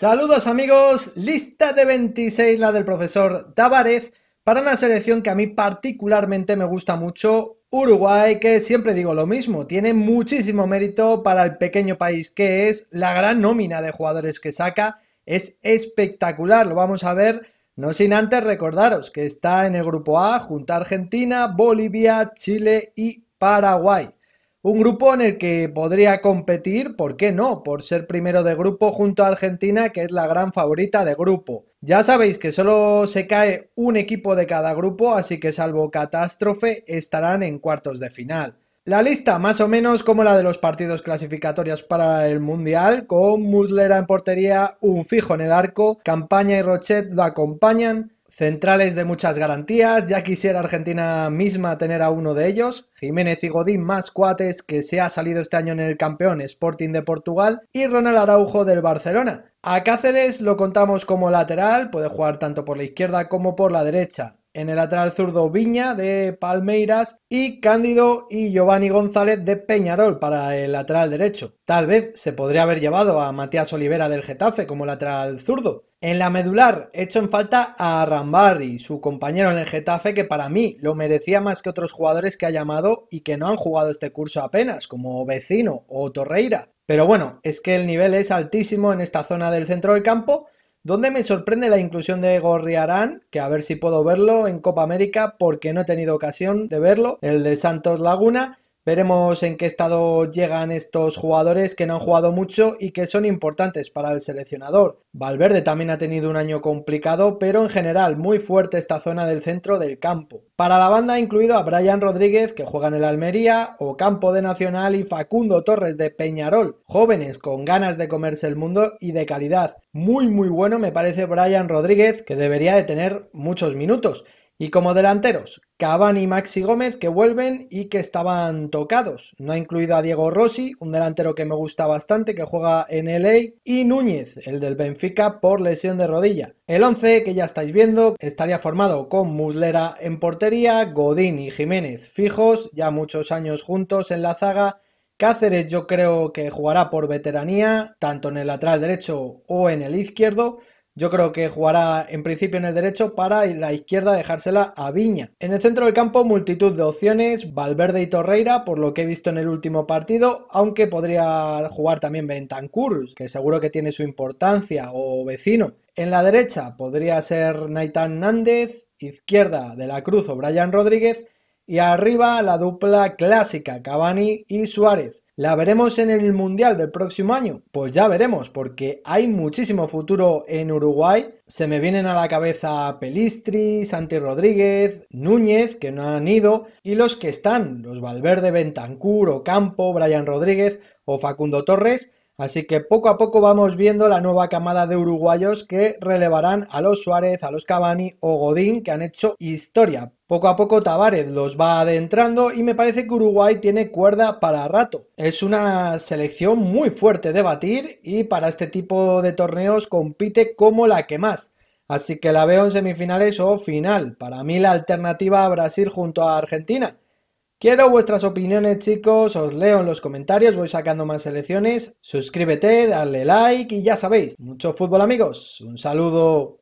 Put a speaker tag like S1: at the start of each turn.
S1: Saludos amigos, lista de 26 la del profesor Tavares para una selección que a mí particularmente me gusta mucho, Uruguay, que siempre digo lo mismo, tiene muchísimo mérito para el pequeño país que es, la gran nómina de jugadores que saca es espectacular, lo vamos a ver, no sin antes recordaros que está en el grupo A junto a Argentina, Bolivia, Chile y Paraguay. Un grupo en el que podría competir, ¿por qué no?, por ser primero de grupo junto a Argentina, que es la gran favorita de grupo. Ya sabéis que solo se cae un equipo de cada grupo, así que salvo catástrofe estarán en cuartos de final. La lista más o menos como la de los partidos clasificatorios para el Mundial, con Muslera en portería, un fijo en el arco, Campaña y Rochet lo acompañan, Centrales de muchas garantías, ya quisiera Argentina misma tener a uno de ellos. Jiménez y Godín más cuates que se ha salido este año en el campeón Sporting de Portugal y Ronald Araujo del Barcelona. A Cáceres lo contamos como lateral, puede jugar tanto por la izquierda como por la derecha. En el lateral zurdo Viña de Palmeiras y Cándido y Giovanni González de Peñarol para el lateral derecho. Tal vez se podría haber llevado a Matías Olivera del Getafe como lateral zurdo. En la medular, hecho en falta a Rambarri, su compañero en el Getafe, que para mí lo merecía más que otros jugadores que ha llamado y que no han jugado este curso apenas, como Vecino o Torreira. Pero bueno, es que el nivel es altísimo en esta zona del centro del campo donde me sorprende la inclusión de Gorriarán, que a ver si puedo verlo en Copa América porque no he tenido ocasión de verlo, el de Santos Laguna Veremos en qué estado llegan estos jugadores que no han jugado mucho y que son importantes para el seleccionador. Valverde también ha tenido un año complicado, pero en general muy fuerte esta zona del centro del campo. Para la banda ha incluido a Brian Rodríguez, que juega en el Almería, o Campo de Nacional y Facundo Torres de Peñarol, jóvenes con ganas de comerse el mundo y de calidad. Muy muy bueno me parece Brian Rodríguez, que debería de tener muchos minutos. Y como delanteros, Cavani y Maxi Gómez que vuelven y que estaban tocados. No ha incluido a Diego Rossi, un delantero que me gusta bastante, que juega en LA, y Núñez, el del Benfica, por lesión de rodilla. El 11 que ya estáis viendo estaría formado con Muslera en portería, Godín y Jiménez fijos, ya muchos años juntos en la zaga, Cáceres yo creo que jugará por veteranía, tanto en el lateral derecho o en el izquierdo. Yo creo que jugará en principio en el derecho para la izquierda dejársela a Viña. En el centro del campo multitud de opciones, Valverde y Torreira, por lo que he visto en el último partido, aunque podría jugar también Bentancur, que seguro que tiene su importancia, o vecino. En la derecha podría ser Naitán Nández, izquierda de la Cruz o Brian Rodríguez, y arriba la dupla clásica Cavani y Suárez. ¿La veremos en el Mundial del próximo año? Pues ya veremos, porque hay muchísimo futuro en Uruguay. Se me vienen a la cabeza Pelistri, Santi Rodríguez, Núñez, que no han ido, y los que están, los Valverde, Bentancur, Ocampo, Brian Rodríguez o Facundo Torres, Así que poco a poco vamos viendo la nueva camada de uruguayos que relevarán a los Suárez, a los Cavani o Godín que han hecho historia. Poco a poco Tavares los va adentrando y me parece que Uruguay tiene cuerda para rato. Es una selección muy fuerte de batir y para este tipo de torneos compite como la que más. Así que la veo en semifinales o final. Para mí la alternativa a Brasil junto a Argentina. Quiero vuestras opiniones chicos, os leo en los comentarios, voy sacando más selecciones, suscríbete, dale like y ya sabéis, mucho fútbol amigos, un saludo.